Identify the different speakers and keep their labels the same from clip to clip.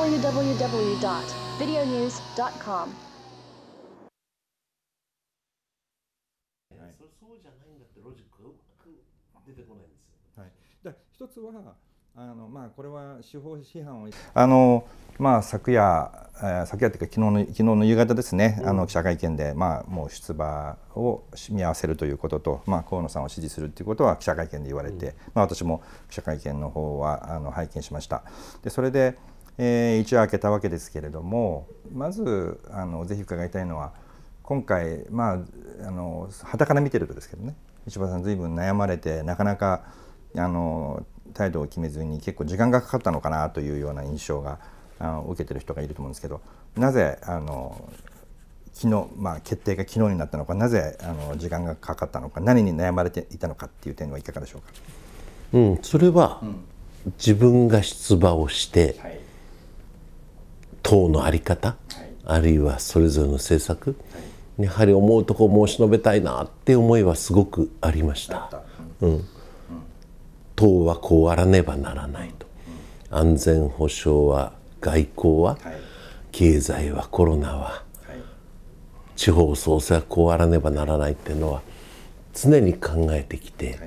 Speaker 1: www.videonews.com ではい、一つはあのまあこれは司法批判をあのまあ昨夜、えー、昨夜というか昨日の昨日の夕方ですね、うん、あの記者会見でまあもう出馬を見合わせるということとまあ河野さんを支持するということは記者会見で言われて、うん、まあ私も記者会見の方はあの拝見しました。でそれで。えー、一夜明けたわけですけれどもまずあのぜひ伺いたいのは今回まああのから見てるとですけどね石破さん随分悩まれてなかなかあの態度を決めずに結構時間がかかったのかなというような印象があの受けてる人がいると思うんですけどなぜあの昨日、まあ、決定が昨日になったのかなぜあの時間がかかったのか何に悩まれていたのかっていう点はいかがでしょうか、
Speaker 2: うん、それは、うん、自分が出馬をして、はい党の在り方、あるいはそれぞれの政策、やはり思うとこを申し述べたいなって思いはすごくありました。うん、党はこうあらねばならないと安全保障は外交は、経済はコロナは、地方創生はこうあらねばならないっていうのは常に考えてきて、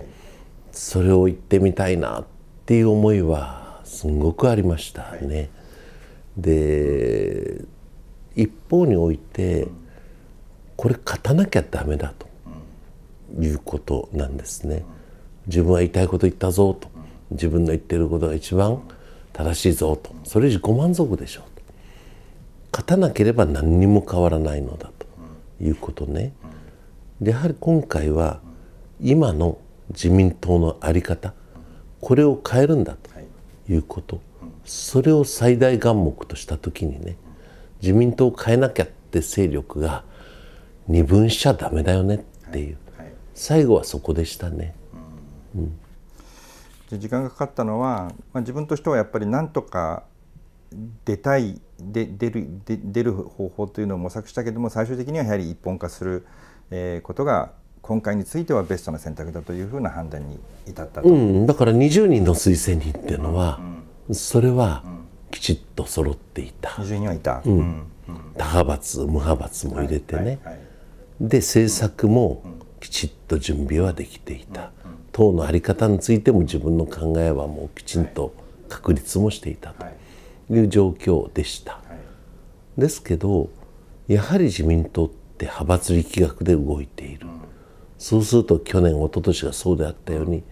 Speaker 2: それを言ってみたいなっていう思いはすごくありましたね。で一方においてこれ勝たなきゃダメだということなんですね。自分は言いたいこと言ったぞと自分の言ってることが一番正しいぞとそれ以上ご満足でしょうと勝たなければ何にも変わらないのだということね。でやはり今回は今の自民党の在り方これを変えるんだということ。それを最大眼目とした時にね自民党を変えなきゃって勢力が二分しちゃダメだよねっていう、はいはい、最後はそこでしたね。
Speaker 1: うん、うん、時間がかかったのは、まあ、自分としてはやっぱりなんとか出たいで出るで出る方法というのを模索したけども最終的にはやはり一本化する、えー、ことが今回についてはベストな選択だというふうな判断に至ったう
Speaker 2: ん、だから20人の推薦人っていうのは、うんそれはきちっと揃っていた二重にはいた、うん、他派閥無派閥も入れてね、で政策もきちっと準備はできていた、党の在り方についても自分の考えはもうきちんと確立もしていたという状況でした、ですけどやはり自民党って派閥力学で動いている、そうすると去年一昨年がそうであったように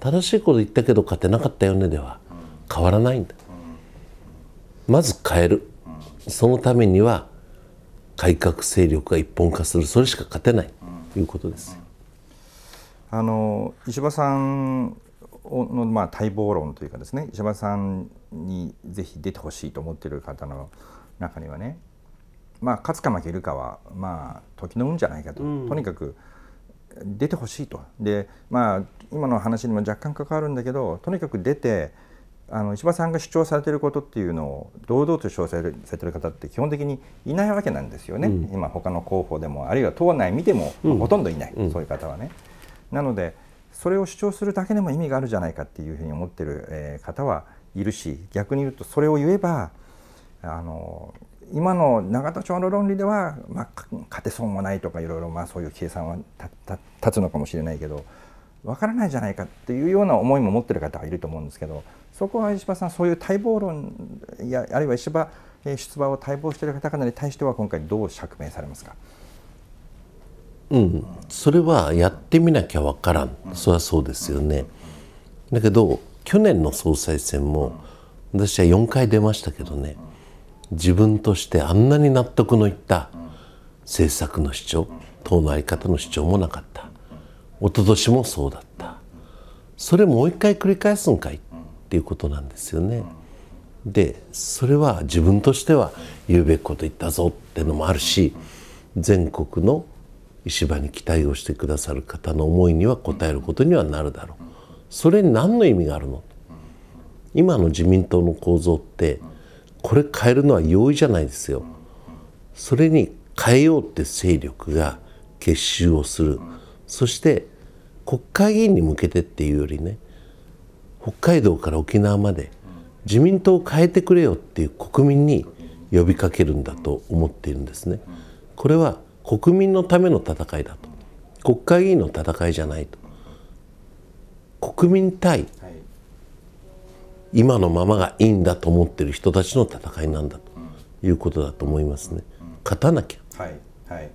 Speaker 2: 正しいこと言ったけど勝てなかったよねでは変わらないんだまず変えるそのためには改革勢力が一本化するそれしか勝てないということです
Speaker 1: あの石破さんの、まあ、待望論というかですね石破さんにぜひ出てほしいと思っている方の中にはね、まあ、勝つか負けるかは、まあ、時の運じゃないかと、うん、とにかく出てほしいとで、まあ、今の話にも若干関わるんだけどとにかく出てあの石破さんが主張されていることっていうのを堂々と主張されてる方って基本的にいないわけなんですよね、うん、今他の候補でもあるいは党内見ても、まあ、ほとんどいない、うん、そういう方はね。なのでそれを主張するだけでも意味があるじゃないかっていうふうに思ってる、えー、方はいるし逆に言うとそれを言えばあの今の永田町の論理では、まあ、勝てそうもないとかいろいろそういう計算は立つのかもしれないけどわからないじゃないかっていうような思いも持ってる方がいると思うんですけどそこは石破さんそういう待望論やあるいは石破出馬を待望している方々に対しては今回どう釈明されますか
Speaker 2: うん、それはやってみなきゃ分からん、それはそうですよね。だけど去年の総裁選も私は4回出ましたけどね自分としてあんなに納得のいった政策の主張党の在り方の主張もなかった一昨年もそうだったそれもう一回繰り返すんかいっていうことなんですよね。でそれは自分としては言うべきこと言ったぞってのもあるし全国の石破に期待をしてくださる方の思いには応えることにはなるだろうそれに何の意味があるの今の自民党の構造ってこれ変えるのは容易じゃないですよそれに変えようって勢力が結集をするそして国会議員に向けてっていうよりね北海道から沖縄まで自民党を変えてくれよっていう国民に呼びかけるんだと思っているんですね。これは国民のための戦いだと国会議員の戦いじゃないと国民対今のままがいいんだと思ってる人たちの戦いなんだということだと思いますね。勝たなき
Speaker 1: ゃ、はいはい、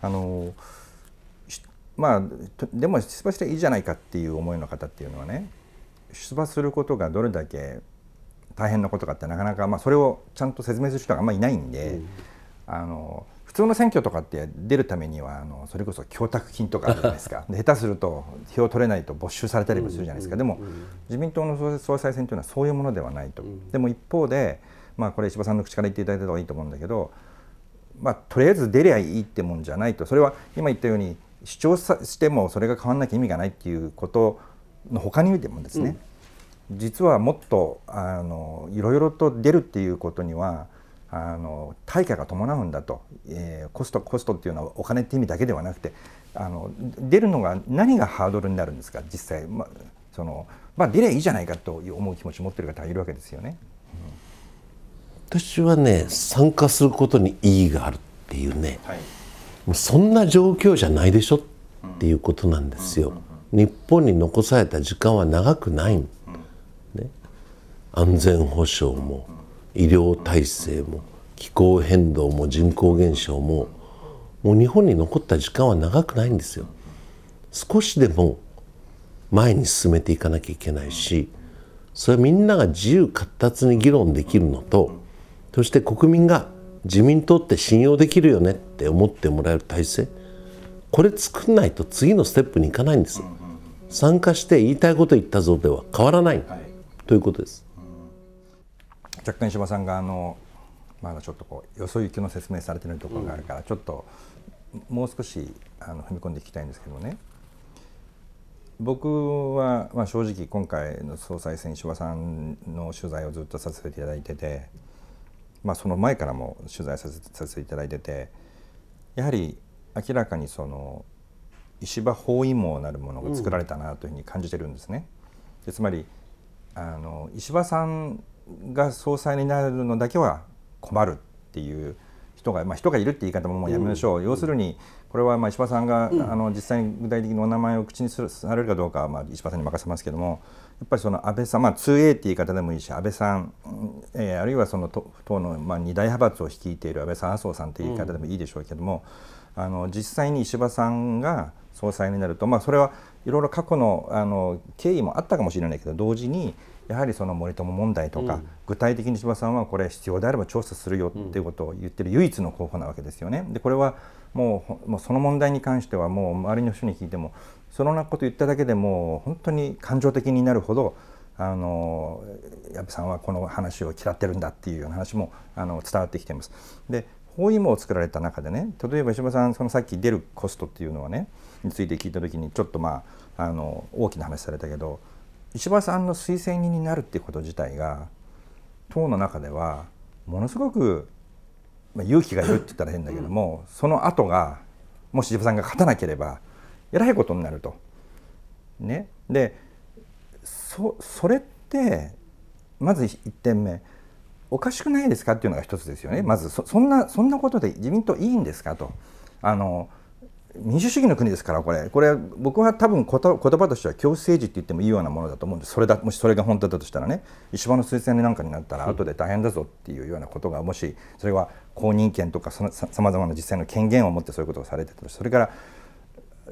Speaker 1: あのーまあでも出馬していいじゃないかっていう思いの方っていうのはね出馬することがどれだけ大変なことかってなかなか、まあ、それをちゃんと説明する人があんまりいないんで、うん、あの普通の選挙とかって出るためにはあのそれこそ供託金とかあるじゃないですか 下手すると票取れないと没収されたりもするじゃないですか、でも、うん、自民党の総裁選というのはそういうものではないと、うん、でも一方で、まあ、これ石破さんの口から言っていただいた方がいいと思うんだけど、まあ、とりあえず出りゃいいってもんじゃないとそれは今言ったように主張してもそれが変わらなきゃ意味がないっていうことのほかにでもですね、うん、実はもっとあのいろいろと出るっていうことにはあの対価が伴うんだと、えー、コストコストっていうのはお金って意味だけではなくてあの出るのが何がハードルになるんですか実際、まあ、そのまあ出りゃいいじゃないかと思う気持ちを持ってる方がいるわけですよね。
Speaker 2: 私はね参加することに意義があるっていうね、はいもうそんな状況じゃないでしょっていうことなんですよ。日本に残された時間は長くない、ね、安全保障も医療体制も気候変動も人口減少ももう日本に残った時間は長くないんですよ。少しでも前に進めていかなきゃいけないしそれはみんなが自由闊達に議論できるのとそして国民が自民党って信用できるよねって思ってもらえる体制これ作んないと次のステップに行かないんです参加して言いたいこと言ったぞでは変わらない、はい、ということです、
Speaker 1: 若干石破さんがあのまだちょっとこうよそ行きの説明されてないところがあるから、うん、ちょっともう少しあの踏み込んでいきたいんですけどね僕は、まあ、正直今回の総裁選石破さんの取材をずっとさせていただいててまあ、その前からも取材させさせていただいててやはり明らかにその石破包囲網なるものが作られたなというふうに感じてるんですね。うん、つまりあの石破さんが総裁になるのだけは困るっていう人が、まあ、人がいるって言い方ももうやめましょう、うん、要するにこれはまあ石破さんが、うん、あの実際に具体的にお名前を口にするされるかどうかはまあ石破さんに任せますけどもやっぱりその安倍さん、まあ、2A って言い方でもいいし安倍さん、えー、あるいはその党の、まあ、2大派閥を率いている安倍さん麻生さんって言い方でもいいでしょうけども、うん、あの実際に石破さんが総裁になると、まあ、それはいろいろ過去のあの経緯もあったかもしれないけど同時にやはりその森友問題とか、うん、具体的に千葉さんはこれ必要であれば調査するよっていうことを言ってる唯一の候補なわけですよね。でこれはもうもうその問題に関してはもう周りの人に聞いてもそのようなこと言っただけでも本当に感情的になるほどあの矢部さんはこの話を嫌ってるんだっていうような話もあの伝わってきています。で包囲網を作られた中でね例えば石破さんそのさっき出るコストっていうのはねについて聞いた時にちょっとまああの大きな話されたけど石破さんの推薦人になるっていうこと自体が党の中ではものすごく、まあ、勇気がいるって言ったら変だけども、うん、その後がもし石破さんが勝たなければえらいことになると。ね、でそそれってまず1点目おかしくないですかっていうのが1つですよねまずそんなそんなことで自民党いいんですかとあの民主主義の国ですからこれこれ僕は多分言葉としては共政治って言ってもいいようなものだと思うんですそれだもしそれが本当だとしたらね石破の推薦なんかになったら後で大変だぞっていうようなことがもしそれは公認権とかさまざまな実際の権限を持ってそういうことをされてたとそれから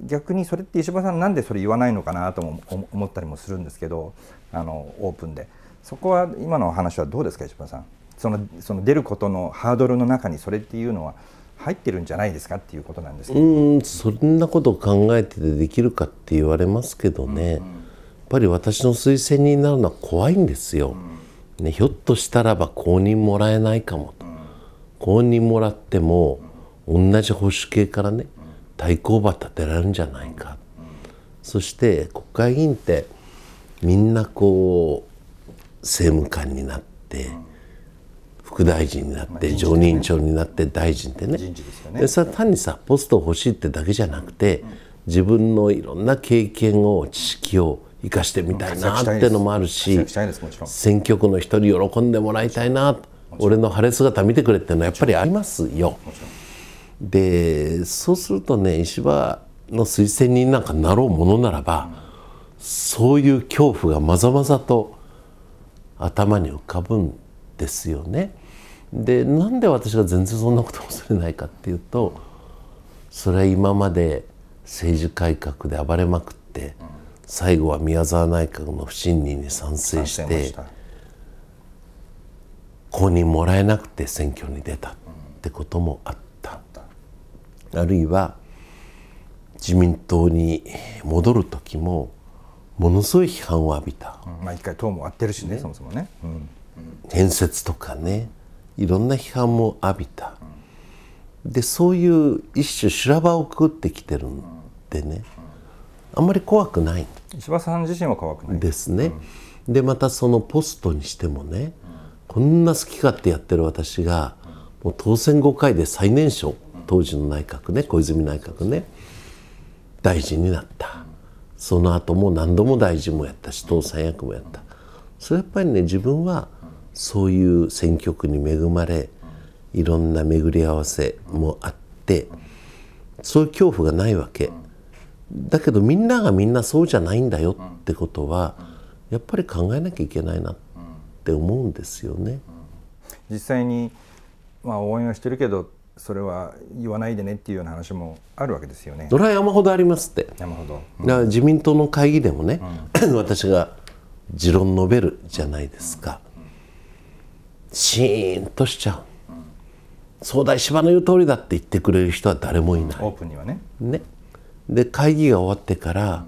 Speaker 1: 逆にそれって石破さんなんでそれ言わないのかなとも思ったりもするんですけどあのオープンでそこは今の話はどうですか石破さんそのその出ることのハードルの中にそれっていうのは入ってるんじゃないですかっていうことなんですけど
Speaker 2: うんそんなことを考えててできるかって言われますけどね、うん、やっぱり私の推薦になるのは怖いんですよ。うん、ね、ひょっとしたらば公認もらえないかもと、うん、公認もらっても同じ保守系からね対抗馬立てられるんじゃないか、そして国会議員ってみんなこう政務官になって。副大臣になって、常任長になって大臣ってね、ね、それは単にさポスト欲しいってだけじゃなくて、自分のいろんな経験を知識を生かしてみたいなってのもあるし選挙区の人に喜んでもらいたいな俺の晴れ姿見てくれっていうのはやっぱりありますよ。でそうするとね石破の推薦人なんかなろうものならば、そういう恐怖がまざまざと頭に浮かぶんですよね。でなんで私が全然そんなことを恐れないかっていうとそれは今まで政治改革で暴れまくって最後は宮沢内閣の不信任に賛成して公認もらえなくて選挙に出たってこともあった。あるいは自民党に戻る時もものすごい批判を浴びた、
Speaker 1: うん、まあ一回党も割ってるしね、ね、そもそもね、うん、
Speaker 2: 変説とかねいろんな批判も浴びたでそういう一種修羅場をくぐってきてるんでねあんまり怖くない石破さん自身は怖くないですね、うん、でまたそのポストにしてもね、こんな好き勝手やってる私がもう当選5回で最年少当時の内閣ね小泉内閣ね大臣になったその後も何度も大臣もやったし党三役もやったそれやっぱりね自分はそういう選挙区に恵まれいろんな巡り合わせもあってそういう恐怖がないわけだけどみんながみんなそうじゃないんだよってことはやっぱり考えなきゃいけないなって思うんですよね。
Speaker 1: 実際に、まあ、応援はしてるけどそれは言わないでねっていうような話もあるわけですよね。ドラ
Speaker 2: 山ほどありますって山ほど、うん、だから自民党の会議でもね、うん、私が持論述べるじゃないですか、シーンとしちゃう、うん、そうだ芝の言う通りだって言ってくれる人は誰もいない、
Speaker 1: オープンにはね
Speaker 2: ねで会議が終わってから、うん、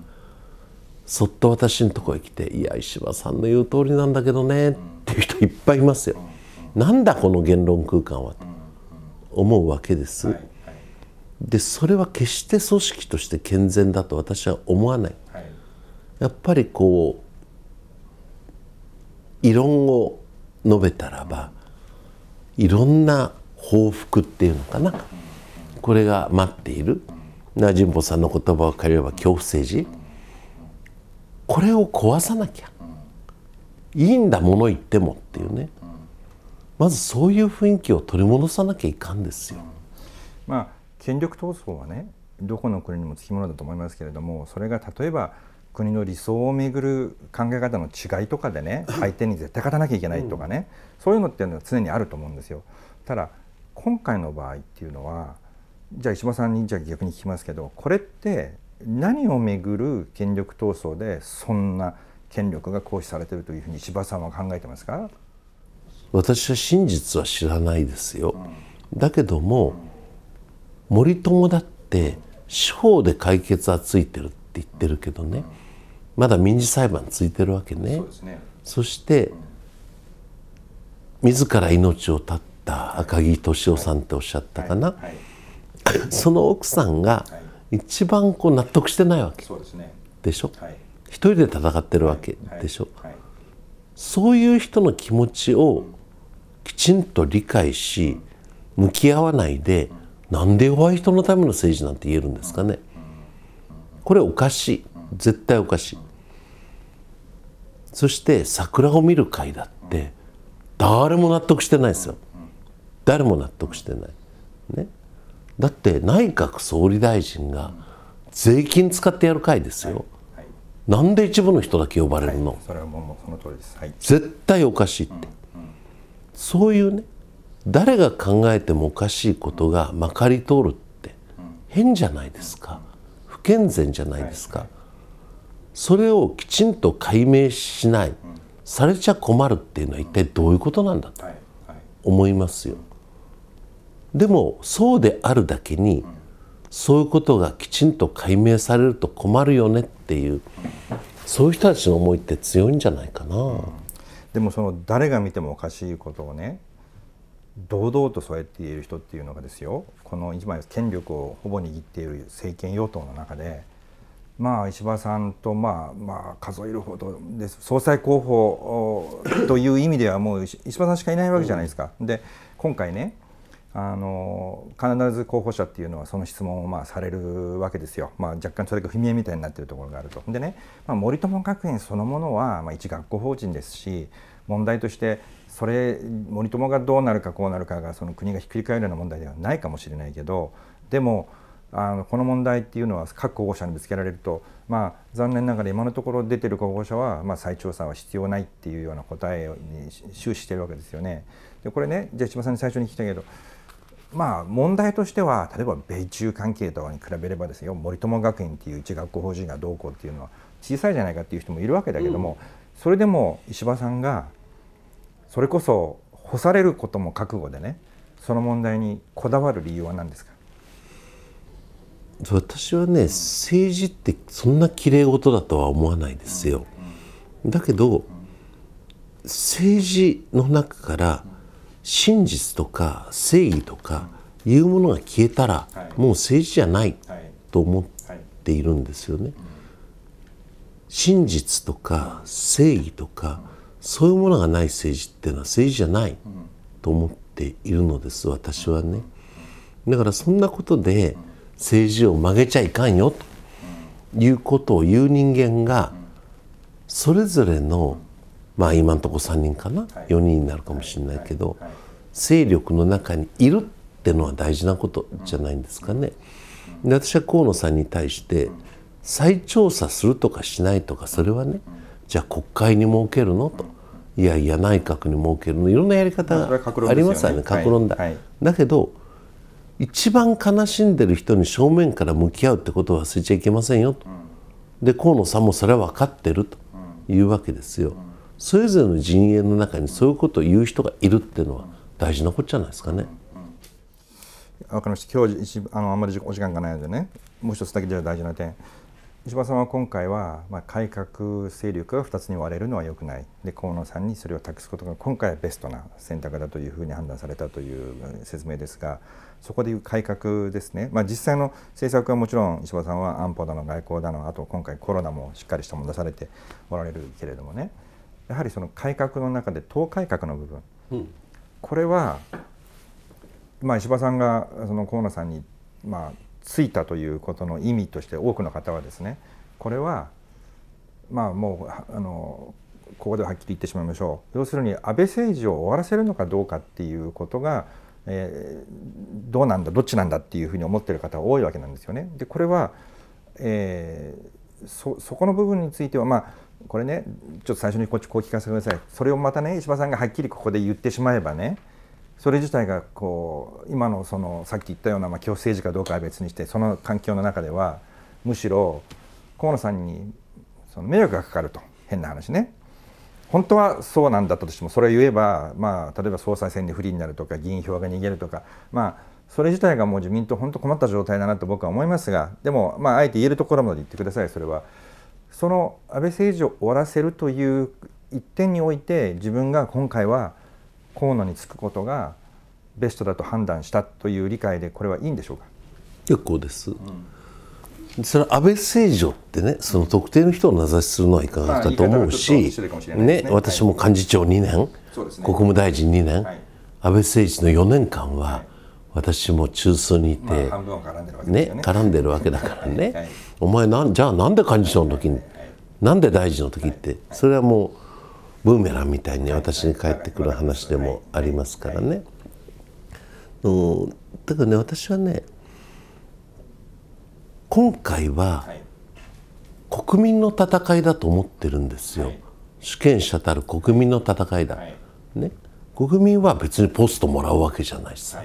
Speaker 2: そっと私のところへ来て「いや石破さんの言う通りなんだけどね」っていう人いっぱいいますよ。なんだこの言論空間はと思うわけです。はいはい、でそれは決して組織として健全だと私は思わない。はい、やっぱりこう異論を述べたらばいろんな報復っていうのかなこれが待っているな神保さんの言葉を借りれば恐怖政治これを壊さなきゃいいんだもの言ってもっていうねまずそういう雰囲気を取り戻さなきゃいかんですよ。
Speaker 1: まあ、権力闘争はねどこの国にもつきものだと思いますけれどもそれが例えば国の理想をめぐる考え方の違いとかでね相手に絶対勝たなきゃいけないとかね、うん、そういうのっていうのは常にあると思うんですよ。ただ今回の場合っていうのはじゃあ石破さんにじゃあ逆に聞きますけどこれって何をめぐる権力闘争でそんな権力が行使されているというふうに石破さんは考えてますか
Speaker 2: 私は真実は知らないですよ、うん、だけども、うん、森友だって司法で解決はついてるって言ってるけどね、うんまだ民事裁判ついてるわけね。そ、ね、して、うん、自ら命を絶った赤木俊夫さんっておっしゃったかな、その奥さんが一番こう納得してないわけでしょ、一人で戦ってるわけでしょ、そういう人の気持ちをきちんと理解し向き合わないで、うなんで弱い人のための政治なんて言えるんですかね、これおかしい絶対おかしいそして桜を見る会だって誰も納得してないですよ誰も納得してない、ね、だって内閣総理大臣が税金使ってやる会ですよ、はいはい、なんで一部の人だけ呼ばれるの、はい、そ
Speaker 1: れはもうその通りで
Speaker 2: す、絶対おかしいって、そういうね誰が考えてもおかしいことがまかり通るって変じゃないですか不健全じゃないですか、それをきちんと解明しない、されちゃ困るっていうのは一体どういうことなんだと思いますよ。でもそうであるだけに、そういうことがきちんと解明されると困るよねっていうそういう人たちの思いって強いんじゃないか
Speaker 1: な。うん、でもその誰が見てもおかしいことをね堂々とそうやって言える人っていうのがですよこの一枚権力をほぼ握っている政権与党の中でまあ、石破さんと、まあまあ、数えるほどです総裁候補という意味ではもう石破さんしかいないわけじゃないですか。うん、で今回ねあの必ず候補者っていうのはその質問をまあされるわけですよ、まあ、若干それが踏み絵みたいになってるところがあると。でね、まあ、森友学園そのものはまあ一学校法人ですし問題としてそれ森友がどうなるかこうなるかがその国がひっくり返るような問題ではないかもしれないけどでもあのこの問題っていうのは各候補者にぶつけられると、まあ、残念ながら今のところ出てる候補者は、まあ、再調査は必要ないっていうような答えに終始してるわけですよね。でこれねじゃあ千葉さんに最初に聞きたいけどまあ問題としては例えば米中関係とかに比べればですよ森友学院っていう一学校法人がどうこうっていうのは小さいじゃないかっていう人もいるわけだけども、うん、それでも石破さんがそれこそ干されることも覚悟でねその問題にこだわる理由は何ですか
Speaker 2: 私はね政治ってそんなきれい事だとは思わないですよ。だけど政治の中から真実とか正義とかいうものが消えたらもう政治じゃないと思っているんですよね。真実とか正義とかそういうものがない政治っていうのは政治じゃないと思っているのです私はね。だからそんなことで政治を曲げちゃいかんよということを言う人間がそれぞれのまあ今のところ3人かな4人になるかもしれないけど勢力の中にいるってのは大事なことじゃないんですかね。で私は河野さんに対して再調査するとかしないとかそれはねじゃあ国会に設けるのといやいや内閣に設けるのいろんなやり方がありますよね、各論だ、はい、だけど一番悲しんでる人に正面から向き合うってことを忘れちゃいけませんよと、で河野さんもそれは分かってるというわけですよ、それぞれの陣営の中にそういうことを言う人がいるっていうのは大事なことじゃないですかね。
Speaker 1: わかりました今日あのあんまりお時間がないのでねもう一つだけじゃ大事な点石破さんは今回は、まあ、改革勢力が2つに割れるのはよくないで河野さんにそれを託すことが今回はベストな選択だというふうに判断されたという説明ですがそこでいう改革ですね、まあ、実際の政策はもちろん石破さんは安保だの外交だのあと今回コロナもしっかりしたもの出されておられるけれどもねやはりその改革の中で党改革の部分、うん、これは、まあ、石破さんがその河野さんにまあついたということの意味として多くの方はですねこれはまあもうあのここではっきり言ってしまいましょう要するに安倍政治を終わらせるのかどうかっていうことが、えー、どうなんだどっちなんだっていうふうに思ってる方が多いわけなんですよね。でこれは、えー、そそこの部分についてはまあこれねちょっと最初にこっちこう聞かせてくださいそれをまたね石破さんがはっきりここで言ってしまえばねそれ自体がこう今のそのさっき言ったような、まあ、恐政治かどうかは別にしてその環境の中ではむしろ河野さんにその迷惑がかかると変な話ね本当はそうなんだったとしてもそれを言えば、まあ、例えば総裁選で不利になるとか議員票が逃げるとか、まあ、それ自体がもう自民党本当困った状態だなと僕は思いますがでも、まあ、あえて言えるところまで言ってくださいそれは。その安倍政治を終わらせるという一点において自分が今回は河野につくことがベストだと判断したという理解でこれはいいんでしょうか結構です、う
Speaker 2: ん、それ安倍政治をってねその特定の人を名指しするのはいかがだと思うししね、ね、私も幹事長2年、はい国務大臣2年、はい、安倍政治の4年間は、私も中枢にいて、絡んでるわけ、ね、絡んでるわけだからね、はい、お前なんじゃあなんで幹事長の時に、はい、なんで大臣の時って、はい、それはもうブーメランみたいに私に返ってくる話でもありますからね。うん、だからね私はね今回は国民の戦いだと思ってるんですよ。主権者たる国民の戦いだ。ね、国民は別にポストもらうわけじゃないしさ、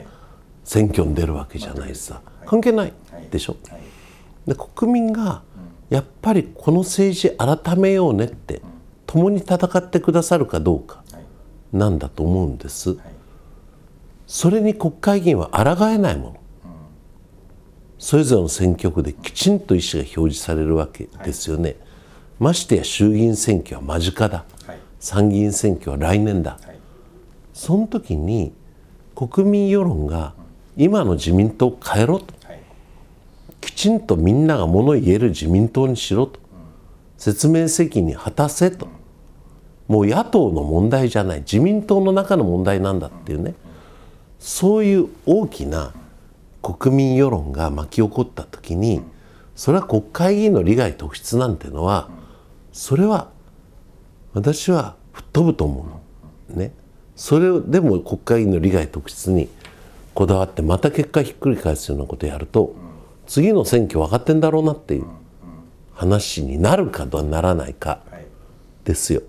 Speaker 2: 選挙に出るわけじゃないしさ、関係ないでしょ。で国民がやっぱりこの政治改めようねって共に戦ってくださるかどうかなんだと思うんです。それに国会議員は抗えないもの。それぞれの選挙区できちんと意思が表示されるわけですよね。ましてや衆議院選挙は間近だ。参議院選挙は来年だ。その時に国民世論が今の自民党を変えろと、はい、きちんとみんなが物言える自民党にしろと、うん、説明責任果たせと、うん、もう野党の問題じゃない自民党の中の問題なんだっていうねそういう大きな国民世論が巻き起こった時にそれは国会議員の利害特質なんてのはそれは私は吹っ飛ぶと思うの。ね、それでも国会議員の利害特質にこだわってまた結果ひっくり返すようなことやると次の選挙分かってんだろうなっていう話になるかならないかですよ。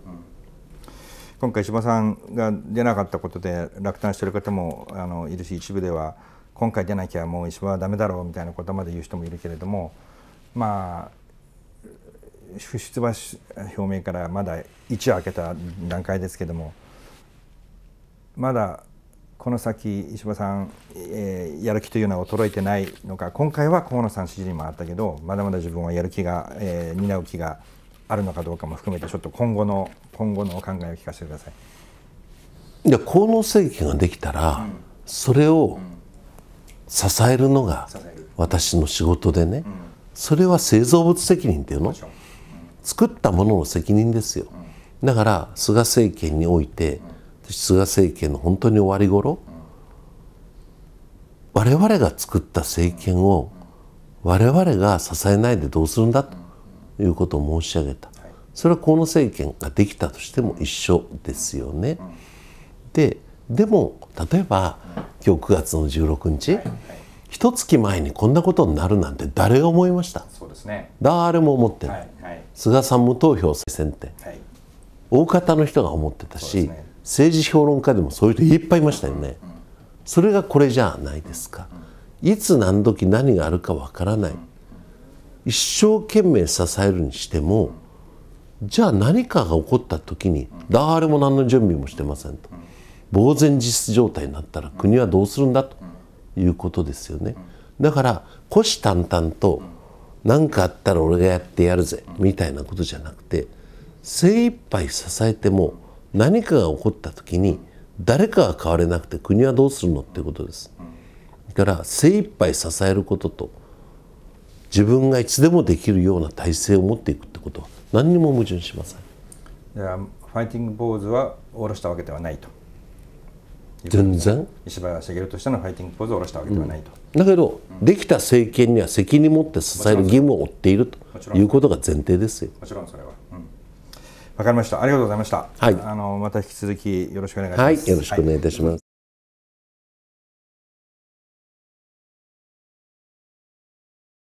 Speaker 1: 今回石破さんが出なかったことで落胆してる方もあのいるし一部では今回出なきゃもう石破はだめだろうみたいなことまで言う人もいるけれどもまあ出馬表明からまだ一夜明けた段階ですけどもまだこの先石破さん、えー、やる気というのは衰えてないのか今回は河野さん支持にもあったけどまだまだ自分はやる気が、えー、担う気があるのかどうかも含めてちょっと今後の今後のお考えを聞かせてくださ
Speaker 2: い。で河野政権ができたら、うん、それを支えるのが私の仕事でね、うん、それは製造物責任っていうの、うん、作ったものの責任ですよ、だから菅政権において、菅政権の本当に終わり頃、我々が作った政権を我々が支えないでどうするんだということを申し上げた、それは河野政権ができたとしても一緒ですよね。ででも例えば今日9月の16日、はいはい、月前にこんなことになるなんて誰が思いましたそうですね誰も思ってない、はいはい、菅さん無投票選って、はい、大方の人が思ってたし、ね、政治評論家でもそういう人いっぱいいましたよね、うんうん、それがこれじゃないですか、うん、いつ何時何があるかわからない、うん一生懸命支えるにしてもじゃあ何かが起こった時に誰も何の準備もしてませんと呆然自失状態になったら国はどうするんだということですよねだから虎視眈々と何かあったら俺がやってやるぜみたいなことじゃなくて精一杯支えても何かが起こった時に誰かが変われなくて国はどうするのっていうことです。だから精一杯支えることと自分がいつでもできるような体制を持っていくってことは何にも矛盾しません
Speaker 1: だかファイティングポーズは下ろしたわけではないと全然石破茂としてのファイティングポーを下ろしたわけではないと、
Speaker 2: うん、だけど、うん、できた政権には責任を持って支える義務を負っているということが前提ですよ
Speaker 1: もちろんそれは、うん、かりましたありがとうございました、はい、あのまた引き続きよろしくお願いします、はい、よろしくお願いいたします、はい